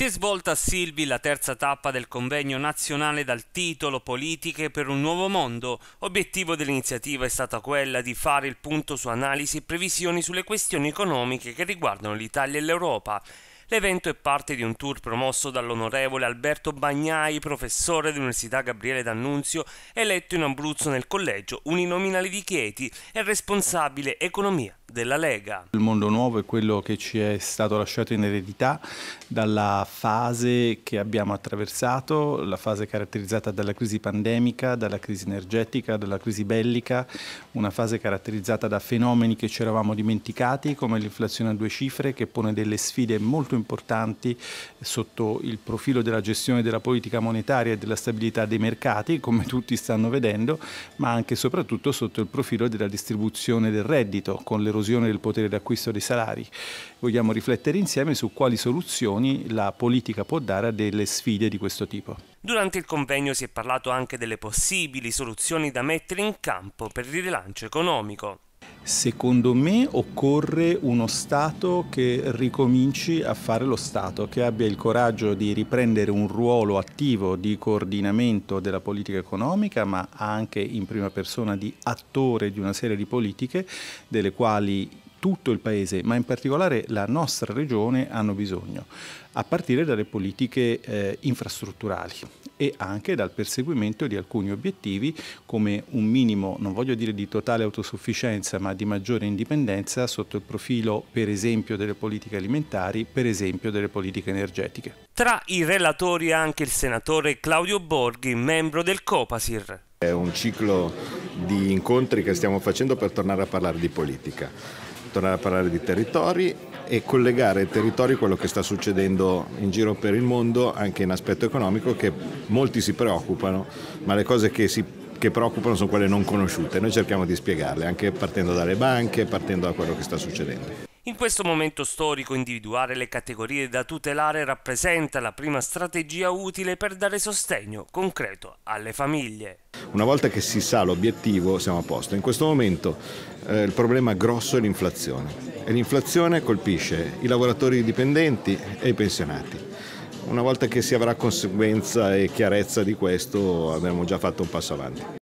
Si è svolta a Silvi la terza tappa del convegno nazionale dal titolo Politiche per un nuovo mondo. Obiettivo dell'iniziativa è stata quella di fare il punto su analisi e previsioni sulle questioni economiche che riguardano l'Italia e l'Europa. L'evento è parte di un tour promosso dall'onorevole Alberto Bagnai, professore dell'Università Gabriele D'Annunzio, eletto in Abruzzo nel collegio uninominale di Chieti e responsabile economia della Lega. Il mondo nuovo è quello che ci è stato lasciato in eredità dalla fase che abbiamo attraversato, la fase caratterizzata dalla crisi pandemica, dalla crisi energetica, dalla crisi bellica, una fase caratterizzata da fenomeni che ci eravamo dimenticati come l'inflazione a due cifre che pone delle sfide molto importanti sotto il profilo della gestione della politica monetaria e della stabilità dei mercati, come tutti stanno vedendo, ma anche e soprattutto sotto il profilo della distribuzione del reddito con l'erosione l'esplosione del potere d'acquisto dei salari. Vogliamo riflettere insieme su quali soluzioni la politica può dare a delle sfide di questo tipo. Durante il convegno si è parlato anche delle possibili soluzioni da mettere in campo per il rilancio economico. Secondo me occorre uno Stato che ricominci a fare lo Stato, che abbia il coraggio di riprendere un ruolo attivo di coordinamento della politica economica, ma anche in prima persona di attore di una serie di politiche delle quali tutto il Paese, ma in particolare la nostra regione, hanno bisogno, a partire dalle politiche eh, infrastrutturali e anche dal perseguimento di alcuni obiettivi come un minimo, non voglio dire di totale autosufficienza, ma di maggiore indipendenza sotto il profilo per esempio delle politiche alimentari, per esempio delle politiche energetiche. Tra i relatori anche il senatore Claudio Borghi, membro del Copasir. È un ciclo di incontri che stiamo facendo per tornare a parlare di politica tornare a parlare di territori e collegare territori a quello che sta succedendo in giro per il mondo anche in aspetto economico che molti si preoccupano, ma le cose che si che preoccupano sono quelle non conosciute, noi cerchiamo di spiegarle anche partendo dalle banche, partendo da quello che sta succedendo. In questo momento storico individuare le categorie da tutelare rappresenta la prima strategia utile per dare sostegno concreto alle famiglie. Una volta che si sa l'obiettivo siamo a posto. In questo momento eh, il problema grosso è l'inflazione e l'inflazione colpisce i lavoratori dipendenti e i pensionati. Una volta che si avrà conseguenza e chiarezza di questo abbiamo già fatto un passo avanti.